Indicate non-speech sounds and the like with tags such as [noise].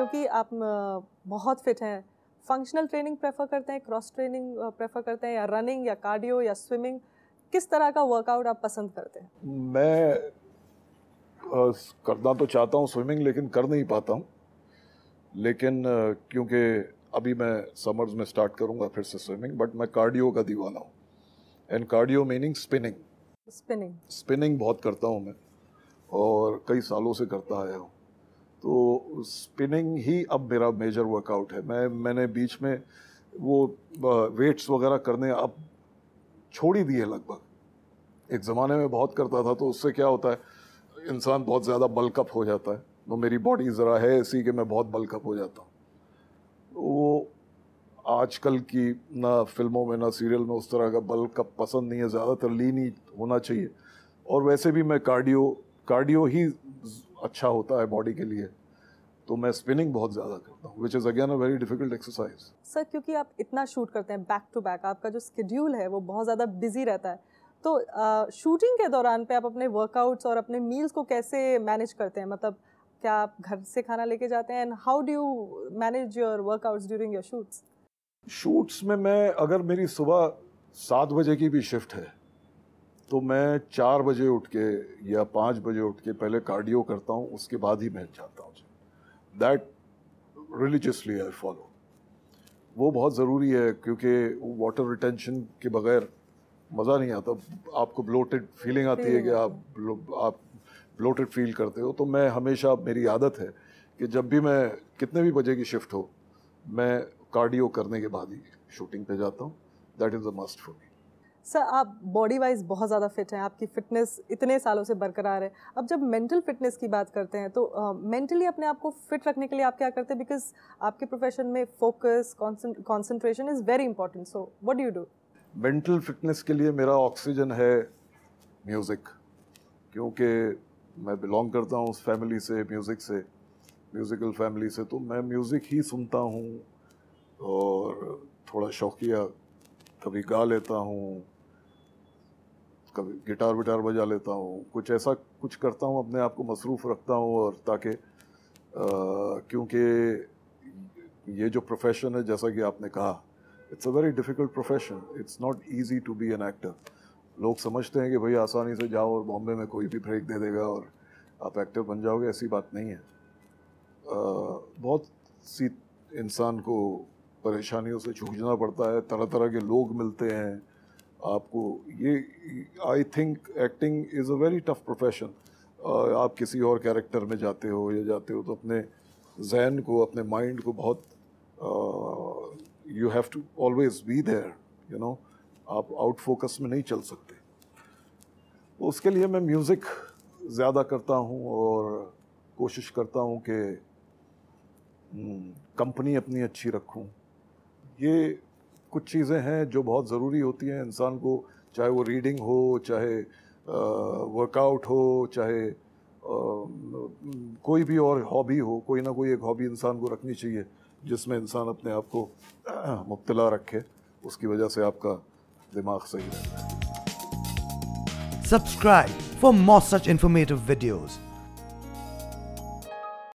क्योंकि आप बहुत फिट हैं फंक्शनल ट्रेनिंग प्रेफर करते हैं क्रॉस ट्रेनिंग प्रेफर करते हैं या रनिंग या कार्डियो या स्विमिंग किस तरह का वर्कआउट आप पसंद करते हैं मैं करना तो चाहता हूँ स्विमिंग लेकिन कर नहीं पाता हूँ लेकिन क्योंकि अभी मैं समर्स में स्टार्ट करूँगा फिर से स्विमिंग बट मैं कार्डियो का दीवाना हूँ and cardio meaning spinning spinning spinning बहुत करता हूँ मैं और कई सालों से करता आया हूँ तो स्पिनिंग ही अब मेरा मेजर वर्कआउट है मैं मैंने बीच में वो वेट्स वगैरह करने अब छोड़ ही दिए लगभग एक ज़माने में बहुत करता था तो उससे क्या होता है इंसान बहुत ज़्यादा बल्कअप हो जाता है तो मेरी बॉडी ज़रा है ऐसी कि मैं बहुत बल्कअप हो जाता हूँ वो आजकल की ना फिल्मों में ना सीरियल में उस तरह का बल्कअप पसंद नहीं है ज़्यादातर लीन ही होना चाहिए और वैसे भी मैं कार्डियो कार्डियो ही अच्छा होता है बॉडी के लिए तो मैं स्पिनिंग बहुत ज़्यादा करता हूँ which is again a very difficult exercise sir क्योंकि आप इतना शूट करते हैं बैक टू बैक आपका जो स्केड्यूल है वो बहुत ज़्यादा बिजी रहता है तो शूटिंग के दौरान पे आप अपने वर्कआउट्स और अपने मील्स को कैसे मैनेज करते हैं मतलब क्या आप घर से खाना लेके जाते हैं and how do you manage your workouts during your shoots shoots में मैं अगर मेरी सुबह सात बजे की भी शिफ्ट है तो मैं चार बजे उठ के या पाँच बजे उठ के पहले कार्डियो करता हूँ उसके बाद ही मैं जाता हूँ दैट रिलीजियसली आई फॉलो वो बहुत ज़रूरी है क्योंकि वाटर रिटेंशन के बगैर मज़ा नहीं आता आपको ब्लोटेड फीलिंग आती है कि आप आप ब्लोटेड फील करते हो तो मैं हमेशा मेरी आदत है कि जब भी मैं कितने भी बजे की शिफ्ट हो मैं कार्डियो करने के बाद ही शूटिंग पे जाता हूँ that is a must for me sir आप बॉडी वाइज बहुत ज़्यादा फिट हैं आपकी फिटनेस इतने सालों से बरकरार है अब जब मेंटल फिटनेस की बात करते हैं तो मेंटली uh, अपने आप को फिट रखने के लिए आप क्या करते हैं बिकॉज आपके प्रोफेशन में focus concentration is very important so what do do mental fitness के लिए मेरा ऑक्सीजन है म्यूज़िक क्योंकि मैं बिलोंग करता हूँ उस फैमिली से म्यूज़िक से म्यूज़िकल फैमिली से तो मैं म्यूज़िक ही सुनता हूँ और थोड़ा शौकिया कभी गा लेता हूँ कभी गिटार विटार बजा लेता हूँ कुछ ऐसा कुछ करता हूँ अपने आप को मसरूफ़ रखता हूँ और ताकि क्योंकि ये जो प्रोफेशन है जैसा कि आपने कहा it's a very difficult profession it's not easy to be an actor लोग समझते हैं कि भाई आसानी से जाओ और बॉम्बे में कोई भी ब्रेक दे देगा और आप एक्टर बन जाओगे ऐसी बात नहीं है आ, बहुत सी इंसान को परेशानियों से जूझना पड़ता है तरह तरह के लोग मिलते हैं आपको ये I think acting is a very tough profession आप किसी और कैरेक्टर में जाते हो या जाते हो तो अपने जहन को अपने माइंड को बहुत you have to always be there you know आप आउट फोकस में नहीं चल सकते उसके लिए मैं म्यूज़िक ज़्यादा करता हूँ और कोशिश करता हूँ कि कंपनी हम्म, अपनी अच्छी रखूँ ये कुछ चीज़ें हैं जो बहुत ज़रूरी होती हैं इंसान को चाहे वो रीडिंग हो चाहे वर्कआउट हो चाहे आ, कोई भी और हॉबी हो कोई ना कोई एक हॉबी इंसान को रखनी चाहिए जिसमें इंसान अपने आप को [clears throat] मुबतला रखे उसकी वजह से आपका दिमाग सही रहता है subscribe for more such informative videos